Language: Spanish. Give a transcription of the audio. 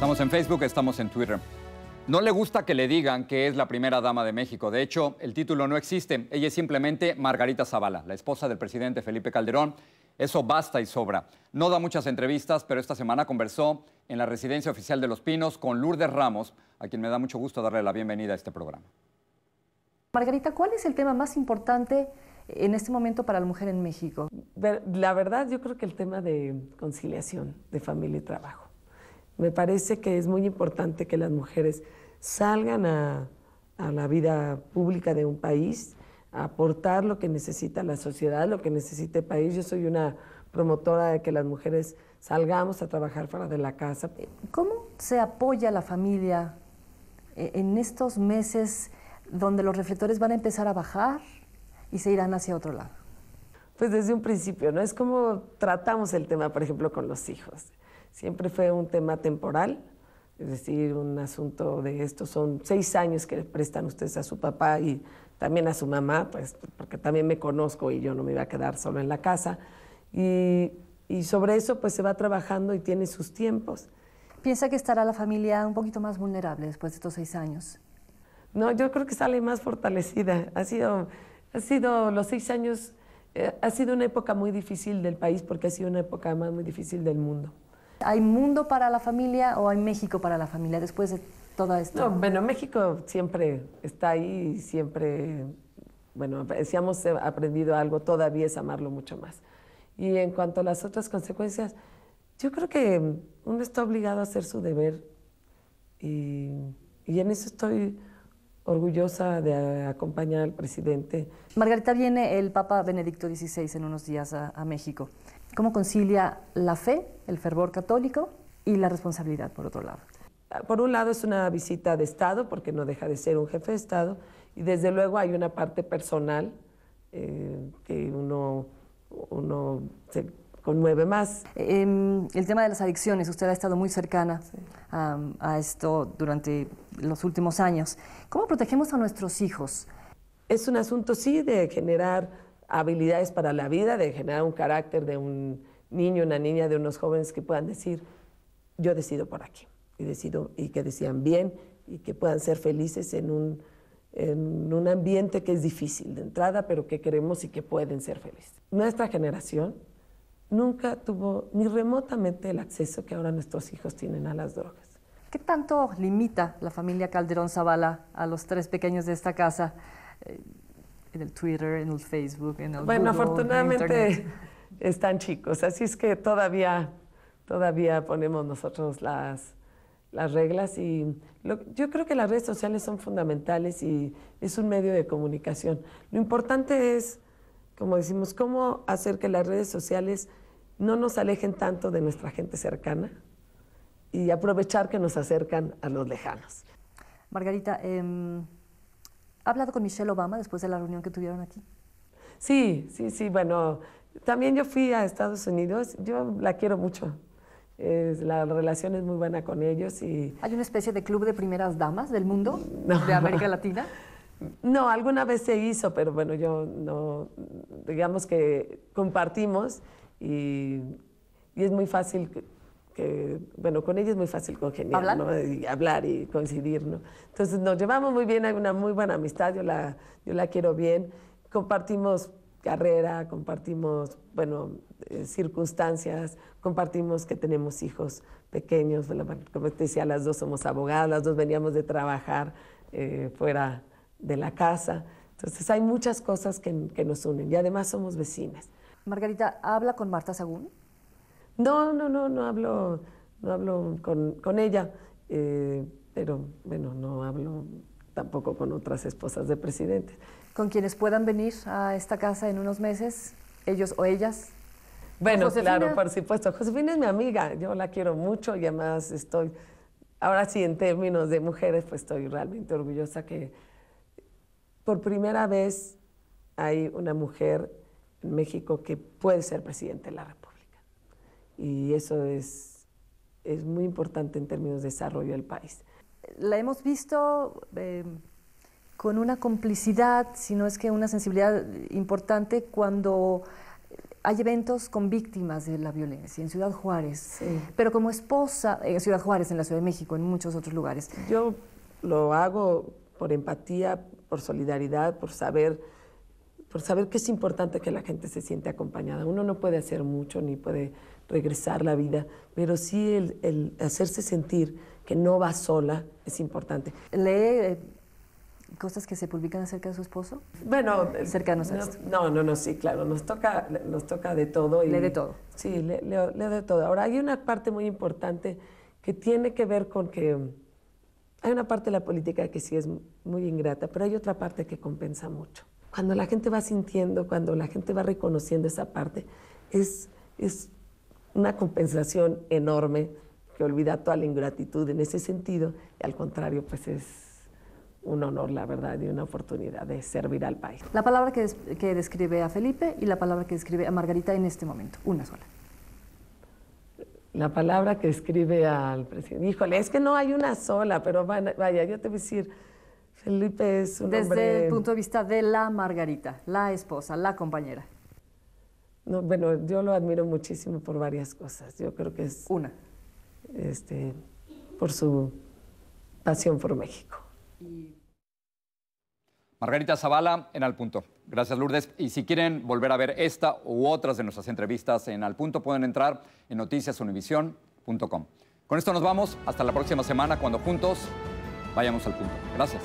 Estamos en Facebook, estamos en Twitter. No le gusta que le digan que es la primera dama de México. De hecho, el título no existe. Ella es simplemente Margarita Zavala, la esposa del presidente Felipe Calderón. Eso basta y sobra. No da muchas entrevistas, pero esta semana conversó en la residencia oficial de Los Pinos con Lourdes Ramos, a quien me da mucho gusto darle la bienvenida a este programa. Margarita, ¿cuál es el tema más importante en este momento para la mujer en México? La verdad, yo creo que el tema de conciliación de familia y trabajo. Me parece que es muy importante que las mujeres salgan a, la vida pública de un país, aportar lo que necesita la sociedad, lo que necesita el país. Yo soy una promotora de que las mujeres salgamos a trabajar fuera de la casa. ¿Cómo se apoya la familia eh, en estos meses donde los reflectores van a empezar a bajar y se irán hacia otro lado? Pues desde un principio, ¿no? Es como tratamos el tema, por ejemplo, con los hijos. Siempre fue un tema temporal, es decir, un asunto de esto. Son seis años que le prestan ustedes a su papá y también a su mamá, pues, porque también me conozco y yo no me iba a quedar solo en la casa. Y, sobre eso pues se va trabajando y tiene sus tiempos. ¿Piensa que estará la familia un poquito más vulnerable después de estos seis años? No, yo creo que sale más fortalecida. Ha sido, los seis años, eh, ha sido una época muy difícil del país porque ha sido una época más muy difícil del mundo. ¿Hay mundo para la familia o hay México para la familia después de todo esto? bueno, México siempre está ahí, y siempre, bueno, si hemos aprendido algo, todavía es amarlo mucho más. Y en cuanto a las otras consecuencias, yo creo que uno está obligado a hacer su deber y, en eso estoy orgullosa de acompañar al presidente. Margarita, viene el Papa Benedicto XVI en unos días a México. ¿Cómo concilia la fe, el fervor católico y la responsabilidad, por otro lado? Por un lado es una visita de Estado, porque no deja de ser un jefe de Estado, y desde luego hay una parte personal eh, que uno, uno se conmueve más. Em, el tema de las adicciones, usted ha estado muy cercana a, a, esto durante los últimos años. ¿Cómo protegemos a nuestros hijos? Es un asunto, sí, de generar habilidades para la vida, de generar un carácter de un niño, una niña, de unos jóvenes que puedan decir, yo decido por aquí, y, decido, y que decían bien y que puedan ser felices en un, en un ambiente que es difícil de entrada, pero que queremos y que pueden ser felices. Nuestra generación nunca tuvo ni remotamente el acceso que ahora nuestros hijos tienen a las drogas. ¿Qué tanto limita la familia Calderón Zavala a los tres pequeños de esta casa? en el Twitter, en el Facebook, en el Bueno, afortunadamente están chicos, así es que todavía, todavía ponemos nosotros las, las reglas y yo creo que las redes sociales son fundamentales y es un medio de comunicación. Lo importante es, como decimos, cómo hacer que las redes sociales no nos alejen tanto de nuestra gente cercana y aprovechar que nos acercan a los lejanos. Margarita, em, ¿Ha hablado con Michelle Obama después de la reunión que tuvieron aquí? Sí, sí, sí. Bueno, también yo fui a Estados Unidos. Yo la quiero mucho. la relación es muy buena con ellos y... ¿Hay una especie de club de primeras damas del mundo, de América Latina? No, alguna vez se hizo, pero bueno, yo no... Digamos que compartimos y, y es muy fácil bueno, con ella es muy fácil congeniar, ¿no? Y hablar y coincidir, ¿no? Entonces nos llevamos muy bien, hay una muy buena amistad, yo la, yo la quiero bien. Compartimos carrera, compartimos, bueno, eh, circunstancias, compartimos que tenemos hijos pequeños, como te decía, las dos somos abogadas, las dos veníamos de trabajar eh, fuera de la casa. Entonces hay muchas cosas que, que, nos unen y además somos vecinas. Margarita, ¿habla con Marta Sagún? No, no, no, no hablo no hablo con, ella, eh, pero bueno, no hablo tampoco con otras esposas de presidentes. ¿Con quienes puedan venir a esta casa en unos meses, ellos o ellas? Bueno, claro, por supuesto. Josefina es mi amiga, yo la quiero mucho y además estoy, ahora sí en términos de mujeres, pues estoy realmente orgullosa que por primera vez hay una mujer en México que puede ser presidente de la República. Y eso es es muy importante en términos de desarrollo del país. La hemos visto eh, con una complicidad, si no es que una sensibilidad importante, cuando hay eventos con víctimas de la violencia en Ciudad Juárez, pero como esposa en eh, Ciudad Juárez, en la Ciudad de México, en muchos otros lugares. Yo lo hago por empatía, por solidaridad, por saber, por saber que es importante que la gente se siente acompañada. Uno no puede hacer mucho ni puede regresar la vida, pero sí el, hacerse sentir que no va sola es importante. ¿Lee eh, cosas que se publican acerca de su esposo? Bueno, eh, cercanos a no, No, no, no, sí, claro, nos toca, nos toca de todo. Y, lee de todo. Sí, leo, de todo. Ahora, hay una parte muy importante que tiene que ver con que hay una parte de la política que sí es muy ingrata, pero hay otra parte que compensa mucho. Cuando la gente va sintiendo, cuando la gente va reconociendo esa parte, es, es una compensación enorme que olvida toda la ingratitud en ese sentido y al contrario, pues es un honor, la verdad, y una oportunidad de servir al país. La palabra que, describe a Felipe y la palabra que describe a Margarita en este momento, una sola. La palabra que describe al presidente. Híjole, es que no hay una sola, pero vaya, yo te voy a decir, Felipe es un Desde el punto de vista de la Margarita, la esposa, la compañera. No, bueno, yo lo admiro muchísimo por varias cosas. Yo creo que es... Una. Este, por su pasión por México. Margarita Zavala en Al Punto. Gracias, Lourdes. Y si quieren volver a ver esta u otras de nuestras entrevistas en Al Punto, pueden entrar en noticiasunivision.com. Con esto nos vamos. Hasta la próxima semana cuando juntos vayamos al punto. Gracias.